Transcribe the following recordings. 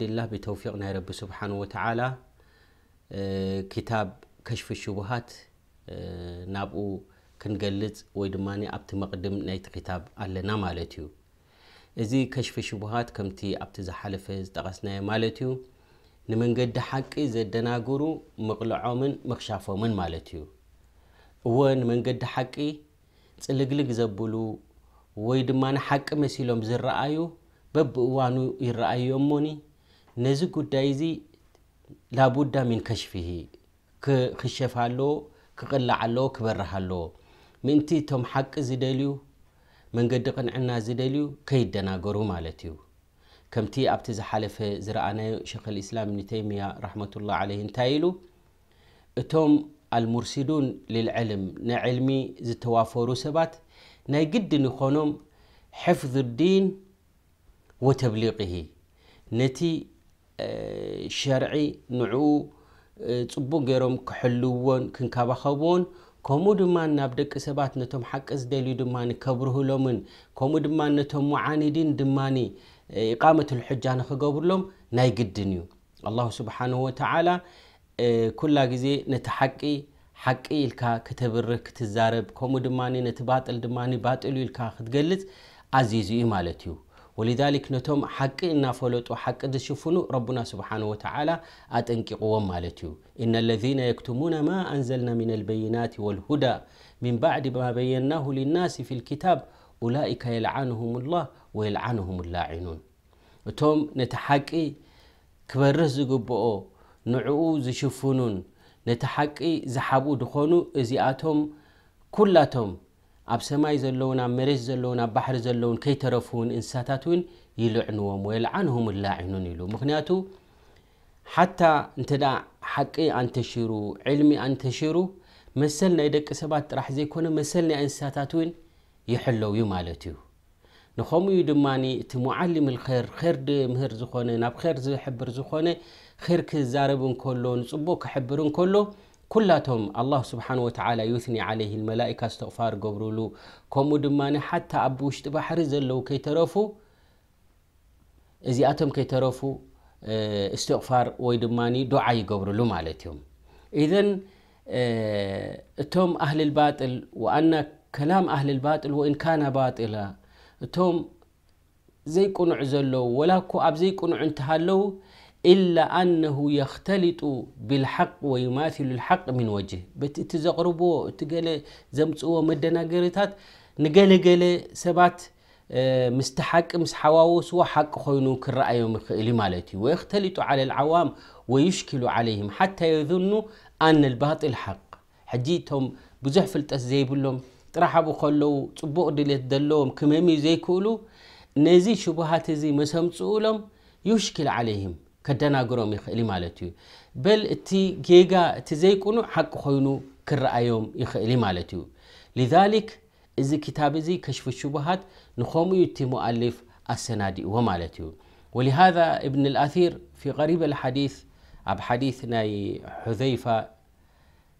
ድ ብተፊ ናይ ሓ ሽف بሃት ናብ ክንገልፅ ይ ድማ ብቲ መقድም ይ ና ለት ዩ እዚ ሽ ሃት ም ዝፈ ዝጠቀስና ዩ ንመንዲ ቂ ዘናግሩ قልዖም ምክሻፎምን ት ዩ እዎ ንመንዲ ቂ ፅልግልግ ዘብሉ ይ ድማ ቂ መሎም ዝዩ በብእዋኑ ይረአዩ እሞኒ ነዚ ጉዳይ እዚ ላቡዳ ሚን ከሽፊሂ ክሸፍ ኣለዎ ክቕላዕ ኣለዎ ክበርህ ኣለዎ ምእንቲ እቶም ሓቂ ዝደልዩ መንገዲ ቅንዕና ዝደልዩ ከይደናገሩ ማለት እዩ ከምቲ ኣብቲ ዝሓለፈ ዝረኣናዮ ሸክ ልእስላም እብኒ ተይምያ ራሕመቱላ ዓለይ እንታይ ኢሉ እቶም ኣልሙርሲዱን ልልዕልም ንዕልሚ ዝተዋፈሩ ሰባት ናይ ግድን ይኮኖም ሕፍظ ዲን وتبليغه نتي شرعي نعو ፅቡቅ ገይሮም ክሕልዎን ክንከባኸብዎን ከምኡ ድማ ናብ ደቂ ሰባት ነቶም ሓቂ ዝደልዩ ድማ ከብርህሎምን ከምኡ ድማ ነቶም ሙዓኒዲን ድማ ኢቃመት ልሕጃ ንክገብርሎም ናይ ግድን እዩ ኣላሁ ስብሓንሁ ወተዓላ ኩላ ግዜ ነቲ ሓቂ ሓቂ ኢልካ ክተብርህ ክትዛረብ ከምኡ ድማ ነቲ ባጥል ድማ ባጥሉ ኢልካ ክትገልፅ ኣዚዙ እዩ ማለት እዩ ولذلك نتم حق إن النافلوت وحق الشفن ربنا سبحانه وتعالى أتنك قوم مالتيو إن الذين يكتمون ما أنزلنا من البينات والهدى من بعد ما بيناه للناس في الكتاب أولئك يلعنهم الله ويلعنهم اللاعنون نتوم نتحقي كبرز قبؤو نعو زشفنون نتحقي زحابو دخونو إزياتهم كلاتهم ኣብ ሰማይ ዘለውን ኣብ መሬት ዘለውን ኣብ ባሕሪ ዘለውን ከይተረፉ ውን እንስሳታት እውን ይልዕንዎም ወየልዓንሁም ላዒኑን ኢሉ ምክንያቱ ሓታ እንተ ሓቂ ኣንተሽሩ ዕልሚ ኣንተሽሩ መሰል ናይ ደቂ ሰባት ጥራሕ ዘይኮነ መሰል ናይ እንስሳታት እውን ይሕለው እዩ ማለት እዩ ንከምኡ ድማ እቲ ሙዓልም ር ር ምህር ዝኾነ ናብ ር ዝሕብር ዝኾነ ር ክዛረብ እንከሎ ንፅቡቅ ክሕብር እንከሎ كلاتهم الله سبحانه وتعالى يثني عليه الملائكة استغفار قبرولو كومو دماني حتى أبوشت بحر زلو كي ترفو إزي كي ترفو آه، استغفار ويدماني دعاي قبرولو مالتهم إذن آه، توم أهل الباطل وأن كلام أهل الباطل وإن كان باطلا توم زيكون عزلو ولا كو أب زيكون كون عنتهالو إلا أنه يختلط بالحق ويماثل الحق من وجه بتتزقربو تقال زمتسوا مدنا قريتات نقال قال سبات مستحق مسحواوس وحق خوينو كرأيو مخيلي مالتي ويختلط على العوام ويشكل عليهم حتى يظنوا أن الباطل حق حجيتهم بزحف التسزيب لهم ترحبوا خلو تبقوا دليت دلوهم كمامي زي كولو نزي شبهات زي مسهم تسؤولهم يشكل عليهم كدنا قروم يخلي مالتيو بل تي جيجا تزيكونو حق خوينو كرأيوم يخلي مالتيو لذلك إذا كتاب زي كشف الشبهات نخوم يتي مؤلف السنادي ومالتيو ولهذا ابن الأثير في غريب الحديث أب حديث ناي حذيفة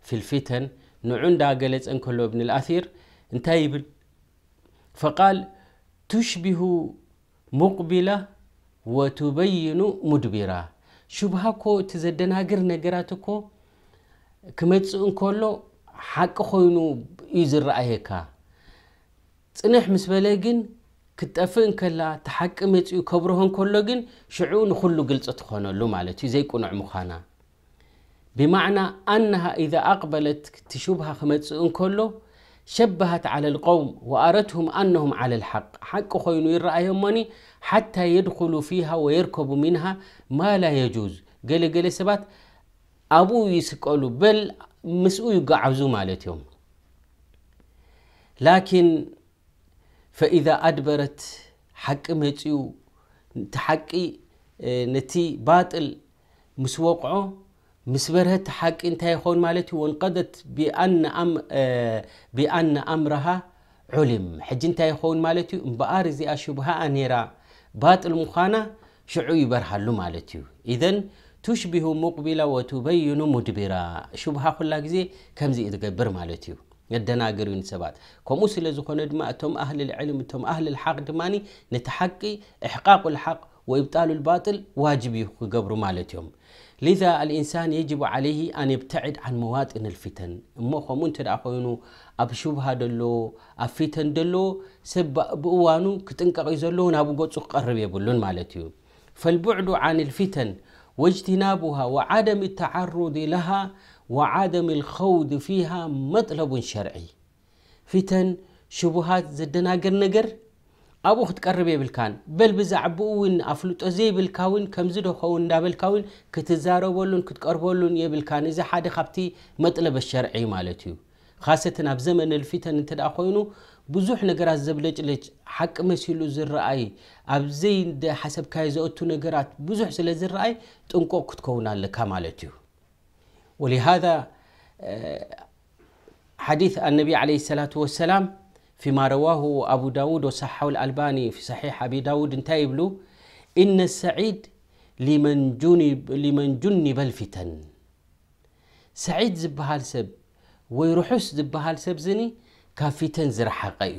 في الفتن نعند قالت أن كله ابن الأثير انتهي فقال تشبه مقبلة وتبين مدبرا شبهكو تزدنا غير نجراتكو كمتصن كله حق خوينو يزر رأيكا تنح مسبلجن كتأفن كلا تحكم يتسيو كبرهن كلهن شعون خلو قلت تخونه لو مالتي زي كون عمخانا بمعنى أنها إذا أقبلت تشبها خمتسون كله شبهت على القوم وأرتهم أنهم على الحق حق يرأيهم مني حتى يدخلوا فيها ويركبوا منها ما لا يجوز قال قال سبات أبو يسقلوا بل مسؤول يقعزوا مالتهم لكن فإذا أدبرت حق متيو تحقي آه، نتي باطل مسوقعو ምስ በርሀቲ ሓቂ እንታይ ይኸውን ማለት ዩ ወንቀደት ብኣነ ኣምረሃ ዑልም ሕጂ እንታይ ይኸውን ማለት ዩ እምበኣር እዚኣ ሽሃ ራ ባል ምዃና ሽዑ ይበርሃሉ ማለት እዩ ን ትሽቢሁ ሙቅቢላ ወበይኑ ሙድቢራ ሽبሃ ኩላ ግዜ ከምዚ ትገብር ማለት እዩ መደናገርን ሰባት ከምኡ ስለ ዝኾነ ድማ እቶም ኣህሊ ዕልም እቶም ኣህሊ ሓቅ ድማ ነቲ ሓቂ ኣሕቃቅ ሓቅ ብጣሉ ባጥል ዋጅብ እዩ ክገብሩ ማለት እዮም لذا الإنسان يجب عليه أن يبتعد عن مواطن الفتن أما خو منتدى خوينو أب شبهة دلو أب فتن دلو سب بوانو كتنقق يزلو نابو قوتسو قرب يبلون مالتيو فالبعد عن الفتن واجتنابها وعدم التعرض لها وعدم الخوض فيها مطلب شرعي فتن شبهات زدنا نجر ኣብኡ ክትቀርብ የብልካን በል ብዛዕባኡ እውን ኣፍልጦ ዘይብልካ እውን ከምዝደኸውን እንዳበልካ እውን ክትዛረበሉን ክትቀርበሉን የብልካን እዚ ሓደ ካብቲ መጥለበ ሸርዒ ማለት እዩ ካሰትን ኣብ ዘመን ልፊተን እንተ ደኣ ኮይኑ ብዙሕ ነገራት ዘብለጭለጭ ሓቂ መሲሉ ዝረኣይ ኣብዘይ ሓሰብካዮ ዘአቱ ነገራት ብዙሕ ስለ ዝረኣይ ጥንቆቕ ክትከውን ኣለካ ማለት እዩ ወሊሃذ ሓዲث ኣነቢ ዓለ ሰላة ወሰላም فيما رواه أبو داود وصححه الألباني في صحيح أبي داود انتهى يبلو إن السعيد لمن جنب لمن جنب الفتن سعيد ዝበሃል ሰብ ወይ ርሑስ ዝበሃል ሰብ ዝኒ ካብ ፊተን ዝረሓቐ እዩ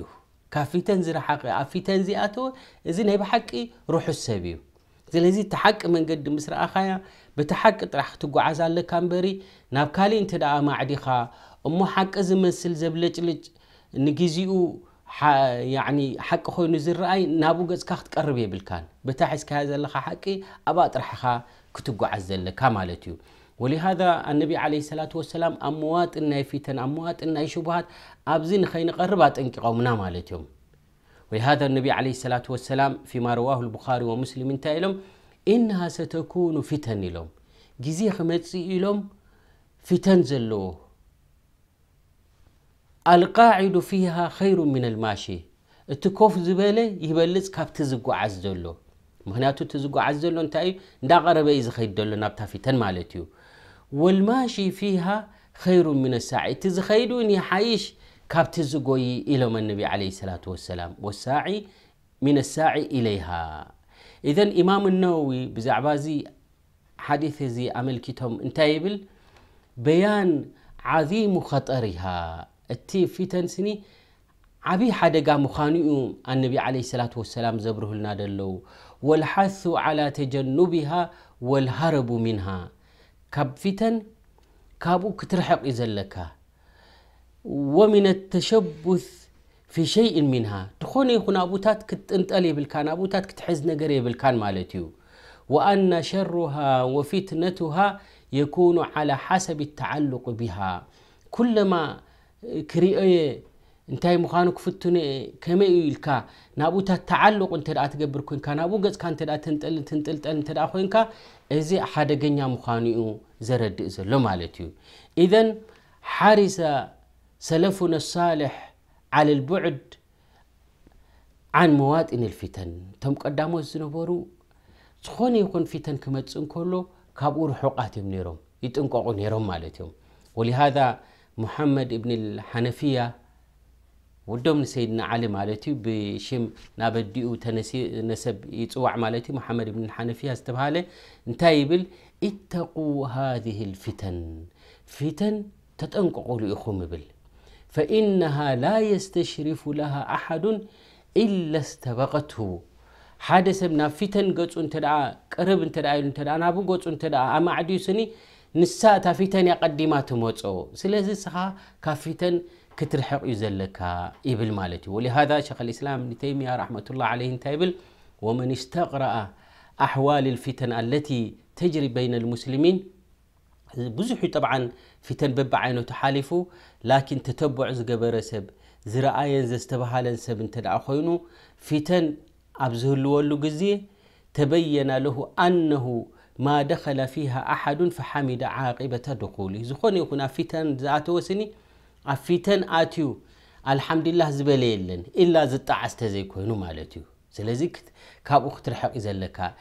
ካብ ፊተን ዝረሓቐ ኣብ ፊተን ዝኣተወ እዚ ናይ ብሓቂ ርሑስ ሰብ እዩ ስለዚ እቲ ሓቂ መንገዲ ምስ ረኣኻያ በቲ ሓቂ ጥራሕ ክትጓዓዝ ኣለካ እምበሪ ናብ ካሊእ እንተ ደኣ ማዕዲኻ እሞ ሓቂ ዝመስል ዘብለጭልጭ ንግዜኡ يعني حق خوي رأي نابو جز كخت قرب يبل كان بتحس كهذا اللي ዘለካ ሓቂ ኣብኣ ጥራሕካ كتب ዘለካ اللي እዩ ولهذا النبي عليه الصلاة والسلام أموات إنا فتن أموات إنا يشبهات أبزين خين قربات إنك قومنا مالتهم ولهذا النبي عليه الصلاة والسلام فيما رواه البخاري ومسلم تايلم إنها ستكون فتن لهم جزي خمتسي لهم فتن زلوه القاعد فيها خير من الماشي تكوف زبالة يبلز كاب تزقو ዝጓዓዝ ዘሎ ምክንያቱ እቲ ዝጓዓዝ ዘሎ እንታይ እዩ እንዳቀረበ እዩ ዝኸይድ ዘሎ ናብታ ፊተን ማለት እዩ خير من الساعي إني يحايش كاب تزقوي إلى من النبي عليه الصلاة والسلام والساعي من الساعي إليها إذا إمام النووي بزعبازي حديث زي أمل كتهم انتايبل بيان عظيم خطرها التي فتن سني عبي حدا حدقا مخانئو النبي عليه الصلاة والسلام زبره لنا دلو والحث على تجنبها والهرب منها كب فتن كابو كترحق لك ومن التشبث في شيء منها تخوني هنا بوتات كت انت علي بالكان بوتات كت حزن قري بالكان مالتيو وأن شرها وفتنتها يكون على حسب التعلق بها كلما ክሪኦየ እንታይ ምዃኑ ክፍትነ ከመይ ኢልካ ናብኡ ታት ተዓልቁ እንተ ትገብር ኮይንካ ናብኡ ገፅካ እንጠንጥልጠል እ ኮይንካ እዚ ሓደገኛ ምኳኑኡ ዘረድእ ዘሎ ማለት እዩ እዘ ሓርሰ ሰለፉን ኣሳሌሕ ዓ ልቡዑድ ዓን መዋጢን ፊተን እቶም ቀዳሞት ዝነበሩ ዝኾነ ይኹን ፊተን ክመፅእ እንከሎ ካብኡ ርሑቃት እዮም ይሮም ይጥንቀቁ ነይሮም ማለት እዮም محمد ابن الحنفية ودوم سيدنا علي مالتي بشم نابديو تنسي نسب يتوع مالتي محمد ابن الحنفية استبهاله انتايبل اتقوا هذه الفتن فتن تتنققوا لإخوم بل فإنها لا يستشرف لها أحد إلا استبغته حادث ابن فتن قد انتدعى قرب انتدعى انتدعى نابو قد انتدعى أما عديو سني ንሳ እታ ፊተን ያቐዲማ ትመፆ ስለዚ ስኻ ካብ ፊተን ክትርሕቕ እዩ ዘለካ ይብል ማለት እዩ ወሊሃذ ሸክ ልእስላም እብኒ ተይሚያ ረሕመة ላه عለይህ እንታይ ይብል ወመን ስተቕረአ ኣሕዋል ልፊተን ኣለቲ ተጅሪ በይነ ልሙስልሚን ብዙሕ እዩ ጠብዓ ፊተን በቢ ዓይነቱ ሓሊፉ ላኪን ተተብዕ ዝገበረ ሰብ ዝረኣየን ዘዝተባሃለን ሰብ እንተ ደኣ ኮይኑ ፊተን ኣብ ዝህልወሉ ግዜ ተበየና ለሁ ኣነሁ ما دخل فيها أحد فحمد عاقبة دخوله زخون يكون فتن ذات وسني فتن آتيو الحمد لله زبل يلن إلا زت عست زيكونو مالتيو سلزك كابو إذا لك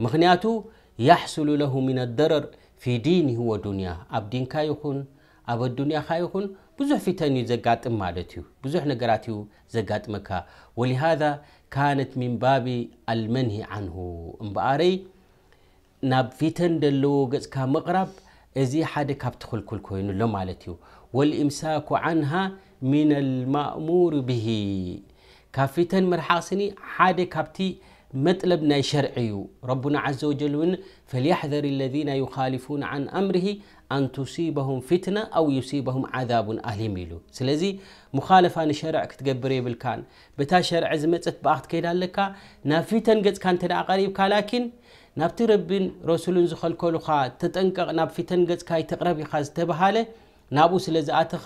مغنياتو يحصل له من الضرر في دينه ودنيا أب دين كايكون أب الدنيا خايخون بزح فتن يزقاتم مالتيو بزح نقراتيو زقات مكا ولهذا كانت من باب المنهي عنه امباري ناب فيتن دلو قز كمقرب ازي حد كاب تخل كل كوينو لو مالتيو والامساك عنها من المأمور به كافيتن مرحاسني حد كابتي مطلبنا شرعيو ربنا عز وجل فليحذر الذين يخالفون عن امره ان تصيبهم فتنه او يصيبهم عذاب اليم يلو سلازي مخالفه عن شرع كتقبر بالكان بتا شرع زمت باخت كيدالكا نافيتن قد كان تدا قريب كلكن ናብቲ ረቢን ረሱልን ዝኸልከሉኻ ተጠንቀቕ ናብ ፊተን ገፅካ ይተቕረብ ኢኻ ዝተባሃለ ናብኡ ስለ ዝኣትኻ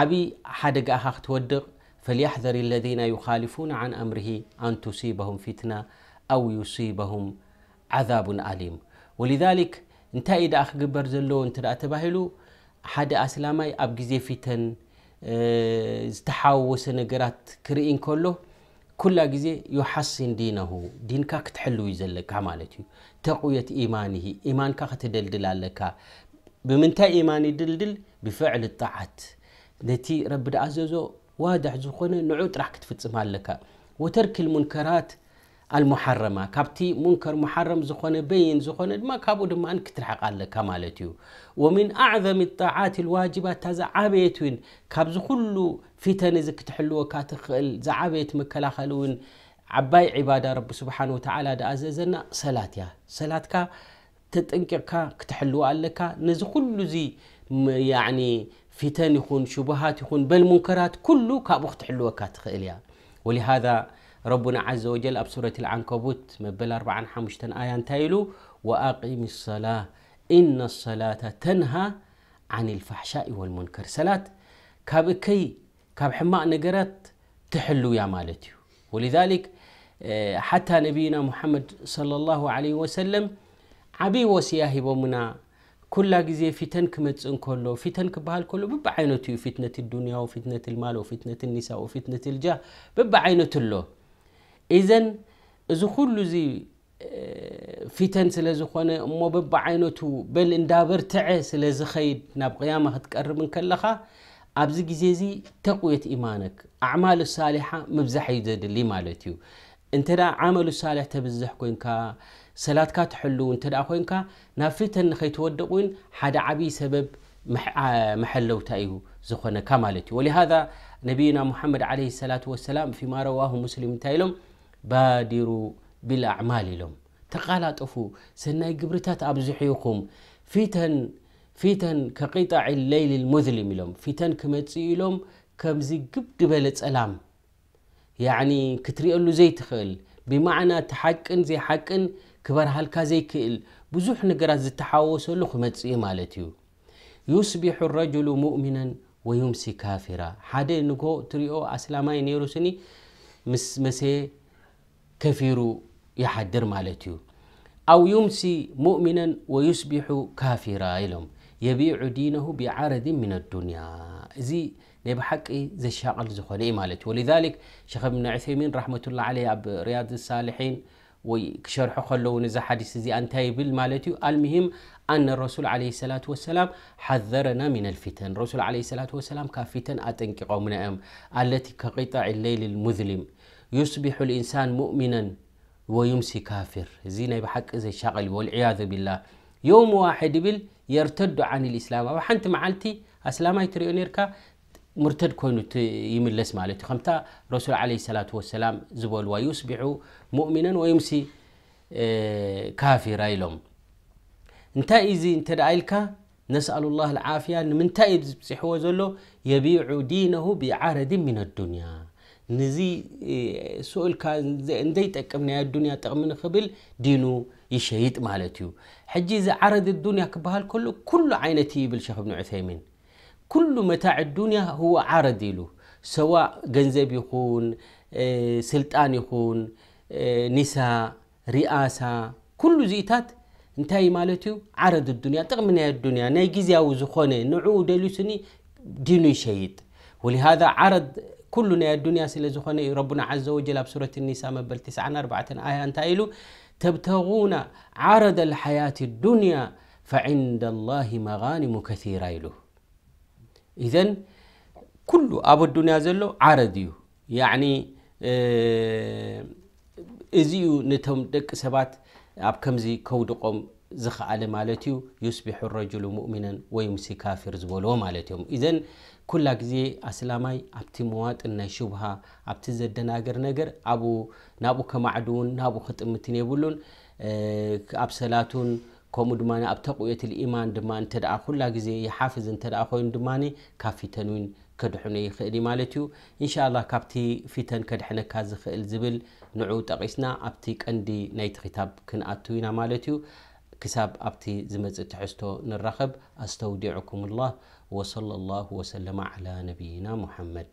ዓብይ ሓደጋእኻ ክትወድቕ ፈልያሕዘር ለذና ዩካልፉና عን ኣምርሂ ኣን ቱሲበሁም ፊትና ኣው ዩሲበሁም ዓዛቡን ኣሊም ወልذሊክ እንታይ እዩ ደኣ ክግበር ዘለዎ እንት ተባሂሉ ሓደ ኣስላማይ ኣብ ግዜ ፊተን ዝተሓወሰ ነገራት ክርኢ እንከሎ كل جزي يحسن دينه دين دينك كتحلو يزلك عمالتي تقوية إيمانه إيمان إيمانك ختدلدل عليك بمنتهى إيمان يدلدل بفعل الطاعة نتي رب العزوزو واضح زخونه نعود راح كتفتسم لك وترك المنكرات المحرمة كابتي منكر محرم زخون بين زخون ما كابو دمان أن كترحق على كمالتيو ومن أعظم الطاعات الواجبات زعابيتون كاب زخلو فتن تحلو كاتخل زعابيت مكلاخلوين عباي عبادة رب سبحانه وتعالى دا أزازنا سلاتيا سلاتكا تتنكركا كتحلو عليكا نزخلو زي يعني فتن يكون شبهات يكون بل منكرات كله كابو تحلو كاتخل يا ولهذا ربنا عز وجل أب سورة العنكبوت مبل أربعا حمشتن آية انتايلو وأقيم الصلاة إن الصلاة تنهى عن الفحشاء والمنكر صلاة كاب كي كاب حماء نقرات تحلو يا مالتي ولذلك حتى نبينا محمد صلى الله عليه وسلم عبي وسياهي بمنا ኩላ ግዜ ፊተን كله እንከሎ ፊተን ክበሃል ከሎ በብዓይነቱ እዩ فتنة الدنيا وفتنة المال وفتنة النساء وفتنة الجاه በብዓይነቱ له إذا إذا كل زي فتن سلزخونة مو ببعينته بل إن دابر تعس سلزخيد نبقيام هتقرب من كلخة أبزق زيزي تقوية إيمانك أعمال الصالحة مبزح يزيد اللي مالتيو أنت لا عمل الصالح تبزح كوينكا سلاتك تحلو أنت لا كوينكا نافتن خي تودقون حدا عبي سبب محلو تأيو زخونة كمالتيو ولهذا نبينا محمد عليه الصلاة والسلام فيما رواه مسلم تايلوم ባዲሩ ብልኣዕማል ኢሎም ተቃላጠፉ ሰናይ ግብርታት ኣብዝሑ ይኹም ፊተን ከቂጣዕ ሌይል ልሙዝልም ኢሎም ፊተን ክመፅኡ ኢሎም ከምዚ ግብዲ በለ ፀላም ክትሪኤሉ ዘይትኽእል ብማዕና እቲሓቅን ዘይሓቅን ክበርሃልካ ዘይክእል ብዙሕ ነገራት ዝተሓወሰሉ ክመፅኡ ማለት እዩ ዩስቢሑ ረጅሉ ሙእምና ወዩምሲ ካፊራ ሓደ ንጎ እትሪኦ ኣስላማይ ነይሩ ስኒ ምስ መሴ كفيرو يحدر مالتيو أو يمسي مؤمنا ويصبح كافرا إلهم يبيع دينه بعرض من الدنيا زي نبحق إيه؟ زي الشاغل زخوني مالتي ولذلك شيخ ابن عثيمين رحمة الله عليه أب رياض الصالحين ويكشرح خلو نزا حديث زي أنت يبل المهم أن الرسول عليه الصلاة والسلام حذرنا من الفتن الرسول عليه الصلاة والسلام كفتن أتنك قومنا أم التي كقطع الليل المظلم يصبح الإنسان مؤمنا ويمسي كافر زين بحق زي شغل والعياذ بالله يوم واحد بل يرتد عن الإسلام أو حنت معلتي أسلامي تريو مرتد كونو يملس مالتي خمتا رسول عليه الصلاة والسلام زبول ويصبح مؤمنا ويمسي آه، كافر إلهم انتا إزي انت دعيلك نسأل الله العافية من تأيب زبسحوه زلو يبيع دينه بعرض من الدنيا نزي سؤال كان زي انديت يا الدنيا تأمن خبل دينو يشهيد مالتيو حجي إذا عرض الدنيا كبهال كله كل عينتي بالشيخ ابن عثيمين كل متاع الدنيا هو عرض له سواء جنزب يكون سلطان يكون نساء رئاسة كل زيتات እንታይ مالتيو عرض الدنيا ዱንያ ጥቕሚ ናይ ዱንያ ናይ ግዜያዊ ዝኾነ ንዕኡ ደልዩ ስኒ ዲኑ ይሸይጥ كل نيا الدنيا سلزخنا ربنا عز وجل بسورة النساء مبل تسعة أربعة آية أنت إلو تبتغون عرض الحياة الدنيا فعند الله مغانم كثيرة إلو إذن كل أبو الدنيا زلو عرضيو يعني إزيو آه، نتهم دك سبات أب كمزي كودقوم ዝለ ማ ስ ረ ሙእሚን ወይ ሙሲ ካፊር ዝልዎ ማ እዮም ዘ ኩላ ግዜ ኣስላማይ ኣብቲ መዋጥን ናይ ሽሃ ኣብቲ ዘደናገር ነገር ናብኡ ከማዕውን ናብኡ ክጥምትን የብሉን ኣብ ሰላን ከምኣብ ተ ማንላ ዜ ሓፍዝ ይኑ ካብ ፊን ከድኖ ይክእል ማ ዩ ን ካብቲ ፊን ከድሐነካ ዝክእል ዝብል ን ጠቒስና ኣብቲ ቀንዲ ናይቲ ክታ ክንኣትው ኢና ማ ዩ كساب أبتي زمزة تحستو نرخب أستودعكم الله وصلى الله وسلم على نبينا محمد